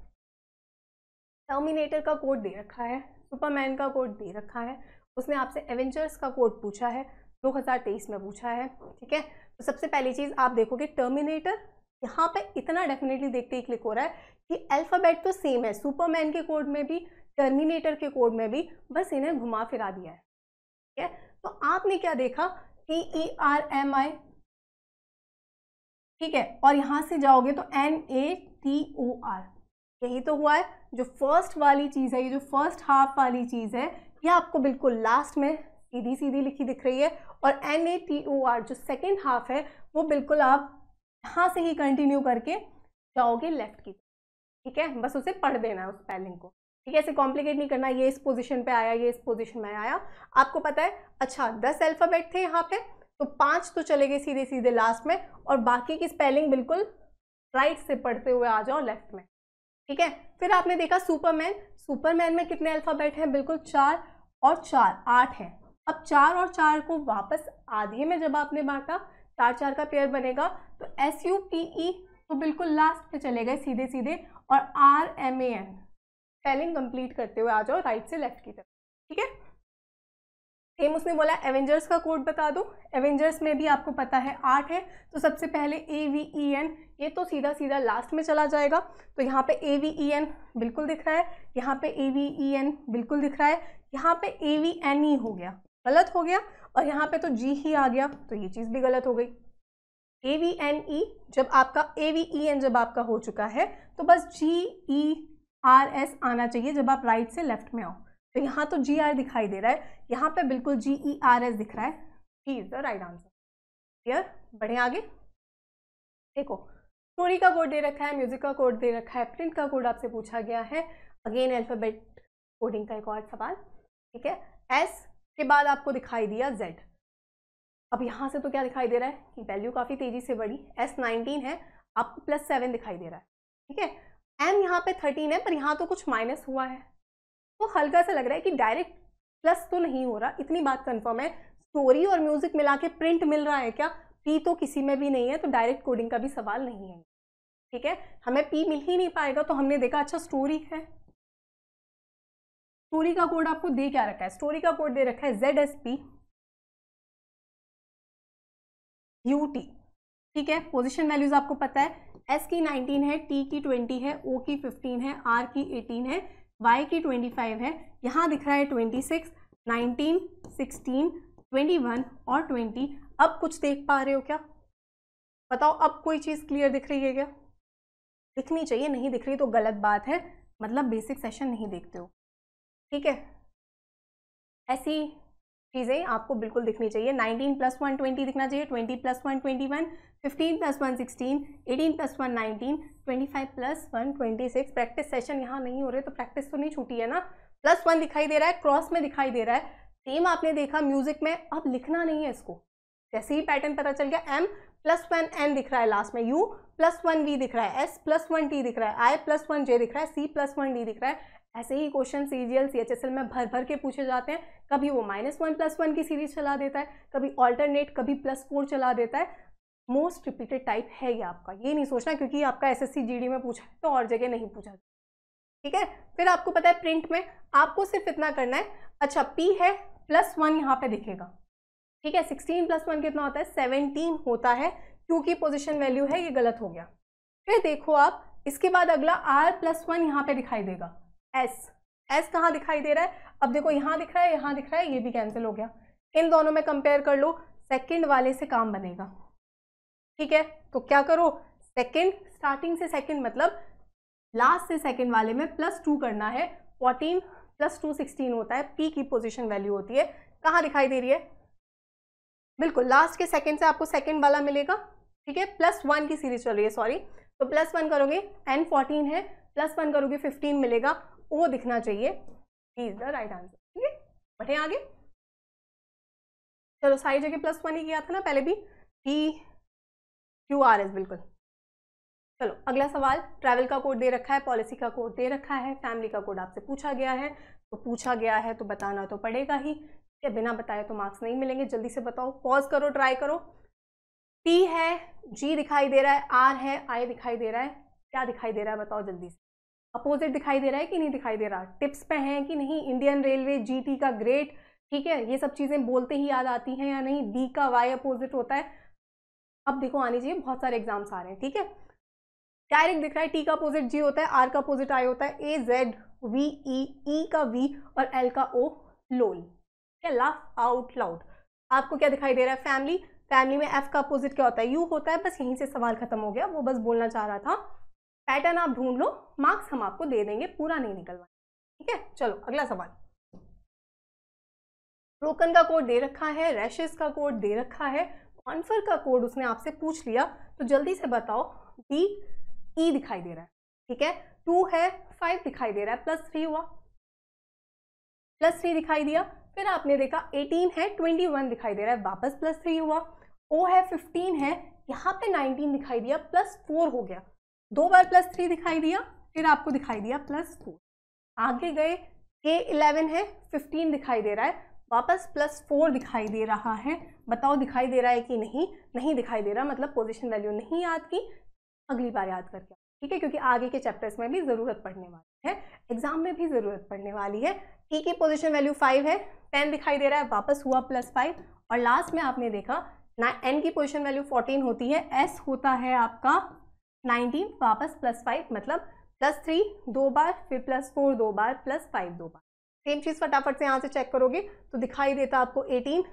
टर्मिनेटर का कोड दे रखा है सुपरमैन का कोड दे रखा है उसने आपसे एवेंजर्स का कोड पूछा है 2023 में पूछा है ठीक है तो सबसे पहली चीज़ आप देखोगे टर्मिनेटर यहाँ पे इतना डेफिनेटली देखते ही क्लिक हो रहा है कि अल्फ़ाबेट तो सेम है सुपरमैन के कोड में भी टर्मिनेटर के कोड में भी बस इन्हें घुमा फिरा दिया है ठीक है तो आपने क्या देखा T E R M I ठीक है और यहाँ से जाओगे तो N A T O R यही तो हुआ है जो फर्स्ट वाली चीज़ है ये जो फर्स्ट हाफ वाली चीज़ है ये आपको बिल्कुल लास्ट में सीधी सीधी लिखी दिख रही है और N A T O R जो सेकेंड हाफ है वो बिल्कुल आप यहाँ से ही कंटिन्यू करके जाओगे लेफ्ट की ठीक है बस उसे पढ़ देना है उस स्पेलिंग को ठीक है ऐसे कॉम्प्लिकेट नहीं करना ये इस पोजीशन पे आया ये इस पोजीशन में आया आपको पता है अच्छा दस अल्फ़ाबेट थे यहाँ पे तो पांच तो चले गए सीधे सीधे लास्ट में और बाकी की स्पेलिंग बिल्कुल राइट से पढ़ते हुए आ जाओ लेफ्ट में ठीक है फिर आपने देखा सुपरमैन सुपरमैन में कितने अल्फ़ाबेट हैं बिल्कुल चार और चार आठ हैं अब चार और चार को वापस आधे में जब आपने बांटा चार चार का पेयर बनेगा तो एस यू पी ई तो बिल्कुल लास्ट पे चले गए सीधे सीधे और R M A N spelling complete करते हुए आ जाओ राइट से लेफ्ट की तरफ ठीक है सेम उसने बोला एवेंजर्स का कोड बता दो एवेंजर्स में भी आपको पता है आठ है तो सबसे पहले ए वी ई एन ये तो सीधा सीधा लास्ट में चला जाएगा तो यहाँ पे ए वी ई एन बिल्कुल दिख रहा है यहाँ पे ए वी ई एन बिल्कुल दिख रहा है यहाँ पे ए वी एन ई हो गया गलत हो गया और यहाँ पे तो जी ही आ गया तो ये चीज़ भी गलत हो गई ए वी एन ई जब आपका ए वी ई एन जब आपका हो चुका है तो बस जी ई आर एस आना चाहिए जब आप राइट से लेफ्ट में आओ तो यहाँ तो जी आर दिखाई दे रहा है यहाँ पे बिल्कुल जी ई आर एस दिख रहा है ही is the right answer clear बढ़े आगे देखो स्टोरी का कोड दे रखा है म्यूजिक का कोड दे रखा है प्रिंट का कोड आपसे पूछा गया है अगेन एल्फाबेट कोडिंग का एक और सवाल ठीक है एस के बाद आपको दिखाई दिया Z अब यहाँ से तो क्या दिखाई दे रहा है कि वैल्यू काफ़ी तेज़ी से बढ़ी एस नाइनटीन है आपको प्लस सेवन दिखाई दे रहा है ठीक है एम यहाँ पे थर्टीन है पर यहाँ तो कुछ माइनस हुआ है तो हल्का सा लग रहा है कि डायरेक्ट प्लस तो नहीं हो रहा इतनी बात कंफर्म है स्टोरी और म्यूजिक मिला के प्रिंट मिल रहा है क्या पी तो किसी में भी नहीं है तो डायरेक्ट कोडिंग का भी सवाल नहीं है ठीक है हमें पी मिल ही नहीं पाएगा तो हमने देखा अच्छा स्टोरी है स्टोरी का कोड आपको दे क्या रखा है स्टोरी का कोड दे रखा है Z S P U T ठीक है पोजिशन वैल्यूज आपको पता है एस की नाइनटीन है टी की ट्वेंटी है ओ की फिफ्टीन है आर की एटीन है वाई की ट्वेंटी फाइव है यहाँ दिख रहा है twenty six nineteen sixteen twenty one और ट्वेंटी अब कुछ देख पा रहे हो क्या बताओ अब कोई चीज़ क्लियर दिख रही है क्या दिखनी चाहिए नहीं दिख रही तो गलत बात है मतलब बेसिक सेशन नहीं देखते हो ठीक है ऐसी चीज़ें आपको बिल्कुल दिखनी चाहिए 19 प्लस वन ट्वेंटी दिखना चाहिए 20 plus one twenty one fifteen plus one sixteen eighteen plus one nineteen twenty five plus one twenty six practice session यहाँ नहीं हो रहे तो प्रैक्टिस तो नहीं छूटी है ना प्लस वन दिखाई दे रहा है क्रॉस में दिखाई दे रहा है सेम आपने देखा म्यूजिक में अब लिखना नहीं है इसको जैसे ही पैटर्न पता चल गया एम प्लस वन एन दिख रहा है लास्ट में यू प्लस वन वी दिख रहा है एस प्लस वन टी दिख रहा है आई प्लस वन जे दिख रहा है सी प्लस वन डी दिख रहा है ऐसे ही question C G L C H S L में भर भर के पूछे जाते हैं कभी वो माइनस वन प्लस वन की सीरीज चला देता है कभी ऑल्टरनेट कभी प्लस फोर चला देता है मोस्ट रिपीटेड टाइप है ये आपका ये नहीं सोचना क्योंकि आपका एस एस में पूछा है तो और जगह नहीं पूछा ठीक है फिर आपको पता है प्रिंट में आपको सिर्फ इतना करना है अच्छा पी है प्लस वन यहाँ पे दिखेगा ठीक है सिक्सटीन प्लस वन कितना होता है सेवनटीन होता है क्योंकि पोजिशन वैल्यू है ये गलत हो गया फिर देखो आप इसके बाद अगला आर प्लस वन यहाँ पे दिखाई देगा एस एस कहाँ दिखाई दे रहा है अब देखो यहाँ दिख रहा है यहाँ दिख रहा है ये भी कैंसिल हो गया इन दोनों में कंपेयर कर लो सेकेंड वाले से काम बनेगा ठीक है तो क्या करो सेकेंड स्टार्टिंग से सेकेंड मतलब लास्ट से सेकेंड वाले में प्लस टू करना है फोर्टीन प्लस टू सिक्सटीन होता है पी की पोजिशन वैल्यू होती है कहाँ दिखाई दे रही है बिल्कुल लास्ट के सेकेंड से आपको सेकेंड वाला मिलेगा ठीक है प्लस वन की सीरीज चल रही है सॉरी तो प्लस वन करोगे एन फोर्टीन है प्लस वन करोगे फिफ्टीन मिलेगा वो दिखना चाहिए इज द राइट आंसर ठीक है बढ़े आगे चलो सारी जगह प्लस वन ही किया था ना पहले भी टी क्यू आर एस बिल्कुल चलो अगला सवाल ट्रैवल का कोड दे रखा है पॉलिसी का कोड दे रखा है फैमिली का कोड आपसे पूछा गया है तो पूछा गया है तो बताना तो पड़ेगा ही या बिना बताए तो मार्क्स नहीं मिलेंगे जल्दी से बताओ पॉज करो ट्राई करो टी है जी दिखाई दे रहा है आर है आई दिखाई दे रहा है क्या दिखाई दे रहा है बताओ जल्दी से अपोजिट दिखाई दे रहा है कि नहीं दिखाई दे रहा टिप्स पे हैं कि नहीं इंडियन रेलवे जी का ग्रेट ठीक है ये सब चीज़ें बोलते ही याद आती हैं या नहीं बी का वाई अपोजिट होता है अब देखो आनी चाहिए बहुत सारे एग्जाम्स आ रहे हैं ठीक है डायरेक्ट दिख रहा है टी का अपोजिट जी होता है आर का अपोजिट आई होता है ए जेड वी ई ई का वी और एल का ओ लोल ठीक है लाफ आउट लाउड आपको क्या दिखाई दे रहा है फैमिली फैमिली में एफ का अपोजिट क्या होता है यू होता है बस यहीं से सवाल खत्म हो गया वो बस बोलना चाह रहा था पैटर्न आप ढूंढ लो मार्क्स हम आपको दे देंगे पूरा नहीं निकलवा ठीक है चलो अगला सवाल रोकन का कोड दे रखा है रैशेस का कोड दे रखा है कॉन्फर का कोड उसने आपसे पूछ लिया तो जल्दी से बताओ डी ई e दिखाई दे रहा है ठीक है टू है फाइव दिखाई दे रहा है प्लस थ्री हुआ प्लस थ्री दिखाई दिया फिर आपने देखा एटीन है ट्वेंटी वन दिखाई दे रहा है वापस प्लस थ्री हुआ ओ है फिफ्टीन है यहाँ पे नाइनटीन दिखाई दिया प्लस फोर हो गया दो बार प्लस थ्री दिखाई दिया फिर आपको दिखाई दिया प्लस फोर आगे गए के इलेवन है फिफ्टीन दिखाई दे रहा है वापस प्लस फोर दिखाई दे रहा है बताओ दिखाई दे रहा है कि नहीं नहीं दिखाई दे रहा मतलब पोजिशन वैल्यू नहीं याद की अगली बार याद करके ठीक है क्योंकि आगे के चैप्टर्स में भी ज़रूरत पड़ने वाली है एग्जाम में भी ज़रूरत पड़ने वाली है ई की पोजिशन वैल्यू फाइव है टेन दिखाई दे रहा है वापस हुआ प्लस फाइव और लास्ट में आपने देखा ना एन की पोजिशन वैल्यू फोर्टीन होती है एस होता है आपका नाइनटीन वापस प्लस फाइव मतलब प्लस थ्री दो बार फिर प्लस फोर दो बार प्लस फाइव दो बार सेम चीज़ फटाफट से यहाँ से चेक करोगे तो दिखाई देता आपको एटीन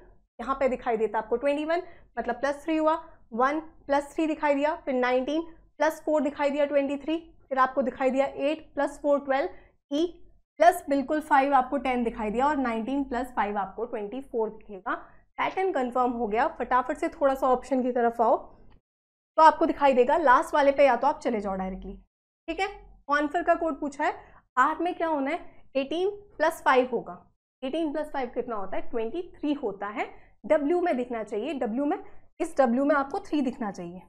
यहाँ पे दिखाई देता आपको ट्वेंटी वन मतलब प्लस थ्री हुआ वन प्लस थ्री दिखाई दिया फिर नाइनटीन प्लस फोर दिखाई दिया ट्वेंटी थ्री फिर आपको दिखाई दिया eight plus four twelve E plus बिल्कुल फाइव आपको टेन दिखाई दिया और नाइनटीन प्लस फाइव आपको ट्वेंटी फोर दिखेगा पैटर्न कन्फर्म हो गया फटाफट से थोड़ा सा ऑप्शन की तरफ आओ तो आपको दिखाई देगा लास्ट वाले पे या तो आप चले जाओ डायरेक्टली ठीक है आंसर का कोड पूछा है आर में क्या होना है एटीन प्लस फाइव होगा एटीन प्लस फाइव कितना होता है ट्वेंटी थ्री होता है डब्ल्यू में दिखना चाहिए डब्ल्यू में इस डब्ल्यू में आपको थ्री दिखना चाहिए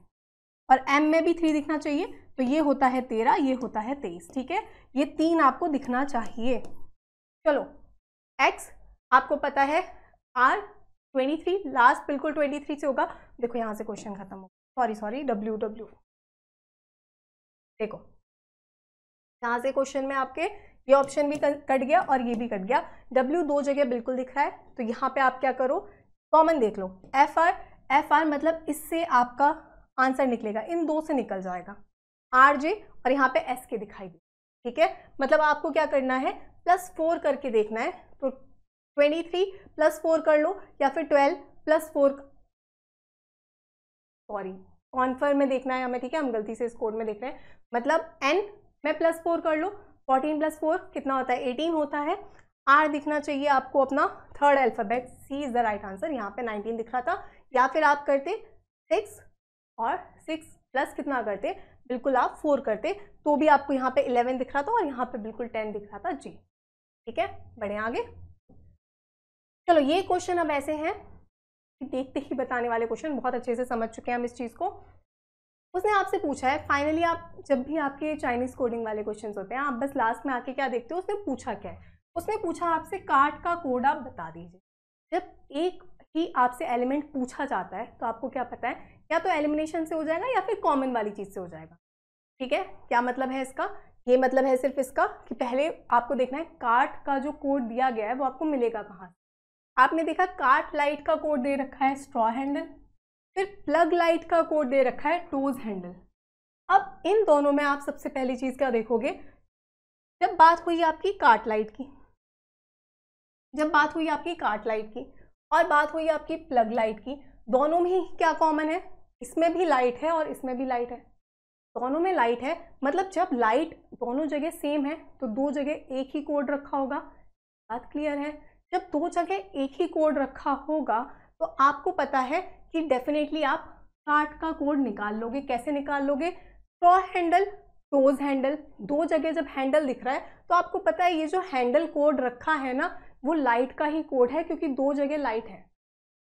और एम में भी थ्री दिखना चाहिए तो ये होता है तेरह ये होता है तेईस ठीक है ये तीन आपको दिखना चाहिए चलो एक्स आपको पता है आर ट्वेंटी थ्री लास्ट बिल्कुल ट्वेंटी थ्री से होगा देखो यहाँ से क्वेश्चन खत्म होगा सॉरी सॉरी डब्ल्यू डब्ल्यू देखो यहां से क्वेश्चन में आपके ये ऑप्शन भी कट गया और ये भी कट गया डब्ल्यू दो जगह बिल्कुल दिख रहा है तो यहाँ पे आप क्या करो कॉमन देख लो एफ आर एफ आर मतलब इससे आपका आंसर निकलेगा इन दो से निकल जाएगा आर जे और यहाँ पे एस के दिखाई दे ठीक है मतलब आपको क्या करना है प्लस फोर करके देखना है तो ट्वेंटी थ्री प्लस फोर कर लो या फिर ट्वेल्व प्लस फोर सॉरी कॉन्फर में देखना है हमें ठीक है हम गलती से इस कोड में देख रहे हैं मतलब एन मैं प्लस फोर कर लूँ फोर्टीन प्लस फोर कितना होता है एटीन होता है आर दिखना चाहिए आपको अपना third alphabet C is the right answer यहाँ पे नाइनटीन दिख रहा था या फिर आप करते सिक्स और सिक्स प्लस कितना करते बिल्कुल आप फोर करते तो भी आपको यहाँ पे इलेवन दिख रहा था और यहाँ पे बिल्कुल टेन दिख रहा था जी ठीक है बढ़े आगे चलो ये क्वेश्चन अब ऐसे हैं देखते ही बताने वाले क्वेश्चन बहुत अच्छे से समझ चुके हैं हम इस चीज़ को उसने आपसे पूछा है फाइनली आप जब भी आपके चाइनीज़ कोडिंग वाले क्वेश्चन होते हैं आप बस लास्ट में आके क्या देखते हो उसने पूछा क्या है उसने पूछा आपसे कार्ड का कोड आप बता दीजिए जब एक ही आपसे एलिमेंट पूछा जाता है तो आपको क्या पता है या तो एलिमिनेशन से हो जाएगा या फिर कॉमन वाली चीज़ से हो जाएगा ठीक है क्या मतलब है इसका ये मतलब है सिर्फ इसका कि पहले आपको देखना है कार्ट का जो कोड दिया गया है वो आपको मिलेगा कहाँ से आपने देखा कार्ट लाइट का कोड दे रखा है स्ट्रॉ हैंडल फिर प्लग लाइट का कोड दे रखा है टोज हैंडल अब इन दोनों में आप सबसे पहली चीज़ क्या देखोगे जब बात हुई आपकी कार्ट लाइट की जब बात हुई आपकी कार्ट लाइट की और बात हुई आपकी प्लग लाइट की दोनों में ही क्या कॉमन है इसमें भी लाइट है और इसमें भी लाइट है दोनों में लाइट है मतलब जब लाइट दोनों जगह सेम है तो दो जगह एक ही कोड रखा होगा बात क्लियर है जब दो जगह एक ही कोड रखा होगा तो आपको पता है कि डेफिनेटली आप कार्ट का कोड निकाल लोगे कैसे निकाल लोगे स्ट्रॉ हैंडल क्लोज हैंडल दो जगह जब हैंडल दिख रहा है तो आपको पता है ये जो हैंडल कोड रखा है ना वो लाइट का ही कोड है क्योंकि दो जगह लाइट है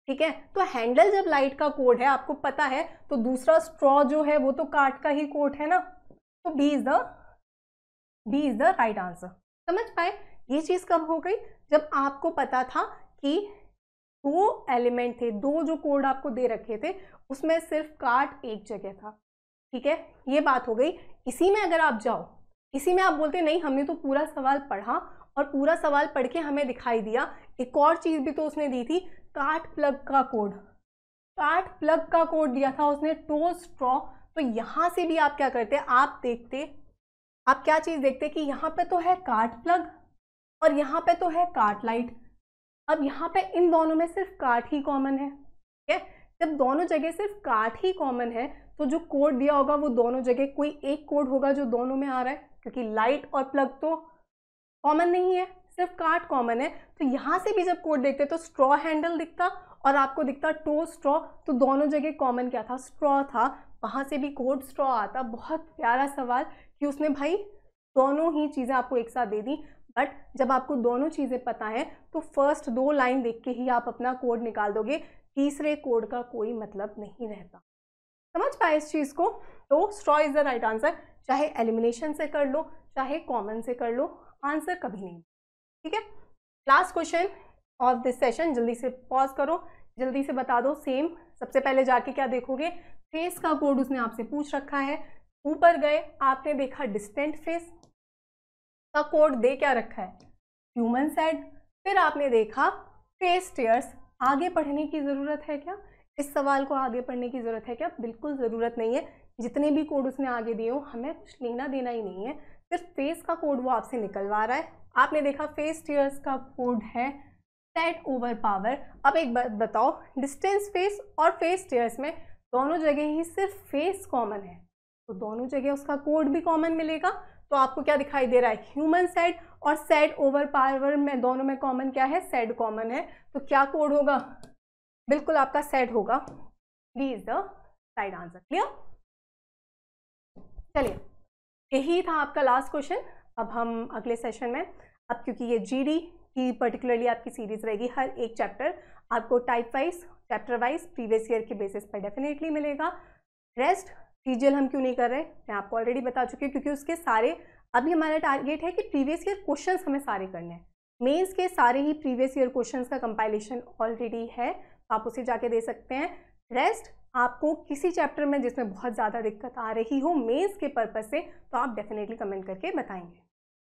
ठीक है तो हैंडल जब लाइट का कोड है आपको पता है तो दूसरा स्ट्रॉ जो है वो तो कार्ट का ही कोड है ना तो B is the B is the right answer समझ पाए ये चीज़ कब हो गई जब आपको पता था कि दो एलिमेंट थे दो जो कोड आपको दे रखे थे उसमें सिर्फ काट एक जगह था ठीक है ये बात हो गई इसी में अगर आप जाओ इसी में आप बोलते नहीं हमने तो पूरा सवाल पढ़ा और पूरा सवाल पढ़ के हमें दिखाई दिया एक और चीज़ भी तो उसने दी थी काट प्लग का कोड काट प्लग का कोड दिया था उसने टो स्ट्रॉ तो यहां से भी आप क्या करते आप देखते आप क्या चीज़ देखते कि यहां पर तो है काट प्लग और यहाँ पे तो है काट लाइट अब यहाँ पे इन दोनों में सिर्फ काट ही कॉमन है ठीक है जब दोनों जगह सिर्फ काट ही कॉमन है तो जो कोड दिया होगा वो दोनों जगह कोई एक कोड होगा जो दोनों में आ रहा है क्योंकि लाइट और प्लग तो कॉमन नहीं है सिर्फ काट कॉमन है तो यहाँ से भी जब कोड देखते तो स्ट्रॉ हैंडल दिखता और आपको दिखता टो स्ट्रॉ तो दोनों जगह कॉमन क्या था स्ट्रॉ था वहाँ से भी कोड स्ट्रॉ आता बहुत प्यारा सवाल कि उसने भाई दोनों ही चीज़ें आपको एक साथ दे दी बट जब आपको दोनों चीज़ें पता है तो फर्स्ट दो लाइन देख के ही आप अपना कोड निकाल दोगे तीसरे कोड का कोई मतलब नहीं रहता समझ पाए इस चीज़ को तो straw is the right answer चाहे एलिमिनेशन से कर लो चाहे कॉमन से कर लो आंसर कभी नहीं ठीक है last question of this session जल्दी से पॉज करो जल्दी से बता दो सेम सबसे पहले जाके क्या देखोगे फेस का कोड उसने आपसे पूछ रखा है ऊपर गए आपने देखा डिस्टेंट फेस का कोड दे क्या रखा है ह्यूमन सेड फिर आपने देखा फेस टेयर्स आगे पढ़ने की ज़रूरत है क्या इस सवाल को आगे पढ़ने की ज़रूरत है क्या बिल्कुल ज़रूरत नहीं है जितने भी कोड उसने आगे दिए हो हमें कुछ लेना देना ही नहीं है सिर्फ फेस का कोड वो आपसे निकलवा रहा है आपने देखा फेस टेयर्स का कोड है सेट ओवर पावर अब एक बात बताओ डिस्टेंस फेस और फेस टेयर्स में दोनों जगह ही सिर्फ फेस कॉमन है तो दोनों जगह उसका कोड भी कॉमन मिलेगा तो आपको क्या दिखाई दे रहा है ह्यूमन सेट और सेट ओवर पावर में दोनों में कॉमन क्या है सेड कॉमन है तो क्या कोड होगा बिल्कुल आपका सेड होगा D is the right answer clear चलिए यही था आपका लास्ट क्वेश्चन अब हम अगले सेशन में अब क्योंकि ये जीडी की पर्टिकुलरली आपकी सीरीज रहेगी हर एक चैप्टर आपको type wise chapter wise previous year के बेसिस पर डेफिनेटली मिलेगा रेस्ट टीजीएल हम क्यों नहीं कर रहे मैं आपको ऑलरेडी बता चुकी हूँ क्योंकि उसके सारे अभी हमारा टारगेट है कि प्रीवियस ईयर क्वेश्चन हमें सारे करने हैं मेन्स के सारे ही प्रीवियस ईयर क्वेश्चन का कंपाइलेशन ऑलरेडी है आप उसे जाके दे सकते हैं रेस्ट आपको किसी चैप्टर में जिसमें बहुत ज़्यादा दिक्कत आ रही हो मेंस के पर्पज़ से तो आप डेफिनेटली कमेंट करके बताएंगे